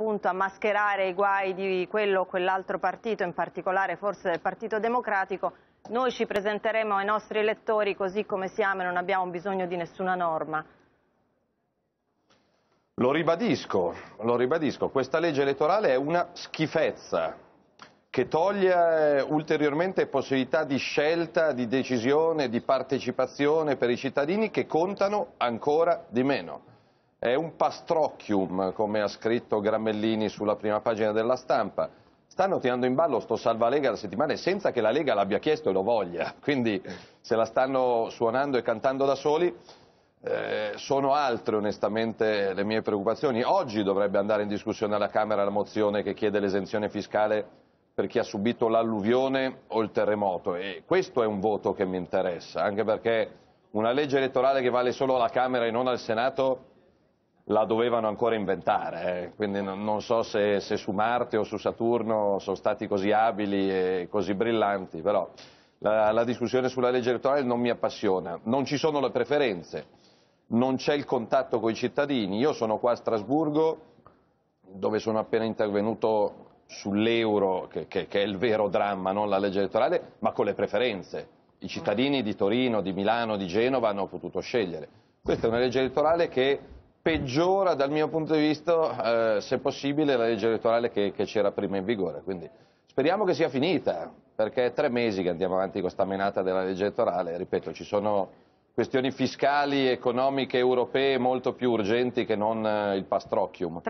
appunto a mascherare i guai di quello o quell'altro partito, in particolare forse del Partito Democratico, noi ci presenteremo ai nostri elettori così come siamo e non abbiamo bisogno di nessuna norma. Lo ribadisco, lo ribadisco, questa legge elettorale è una schifezza che toglie eh, ulteriormente possibilità di scelta, di decisione, di partecipazione per i cittadini che contano ancora di meno. È un pastrocchium, come ha scritto Grammellini sulla prima pagina della stampa. Stanno tirando in ballo sto salvalega da settimane senza che la Lega l'abbia chiesto e lo voglia. Quindi se la stanno suonando e cantando da soli. Eh, sono altre onestamente le mie preoccupazioni. Oggi dovrebbe andare in discussione alla Camera la mozione che chiede l'esenzione fiscale per chi ha subito l'alluvione o il terremoto e questo è un voto che mi interessa, anche perché una legge elettorale che vale solo alla Camera e non al Senato la dovevano ancora inventare, eh. quindi non, non so se, se, su Marte o su Saturno sono stati così abili e così brillanti, però la, la discussione sulla legge elettorale non mi appassiona, non ci sono le preferenze, non c'è il contatto con i cittadini, io sono qua a Strasburgo dove sono appena intervenuto sull'euro, che, che, che, è il vero dramma, non la legge elettorale, ma con le preferenze. I cittadini di Torino, di Milano, di Genova hanno potuto scegliere. Questa è una legge elettorale che peggiora dal mio punto di vista, eh, se possibile, la legge elettorale che, c'era prima in vigore. Quindi speriamo che sia finita, perché è tre mesi che andiamo avanti con questa menata della legge elettorale. Ripeto, ci sono questioni fiscali, economiche, europee molto più urgenti che non eh, il pastrocchium.